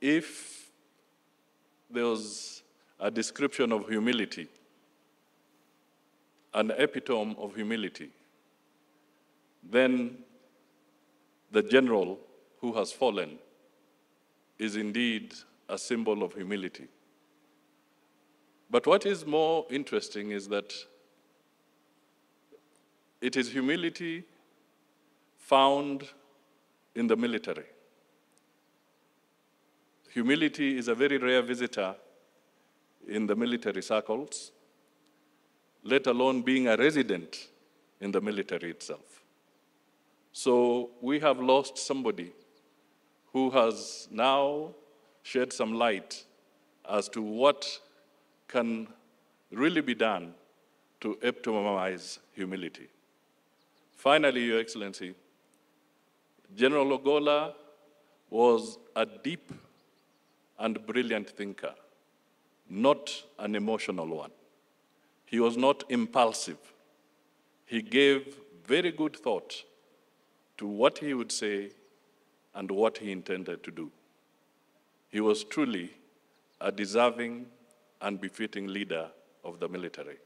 if there was a description of humility, an epitome of humility, then the general who has fallen is indeed a symbol of humility. But what is more interesting is that it is humility found in the military. Humility is a very rare visitor in the military circles, let alone being a resident in the military itself. So we have lost somebody who has now shed some light as to what can really be done to optimize humility. Finally, Your Excellency, General Ogola was a deep and brilliant thinker, not an emotional one. He was not impulsive. He gave very good thought to what he would say and what he intended to do. He was truly a deserving and befitting leader of the military.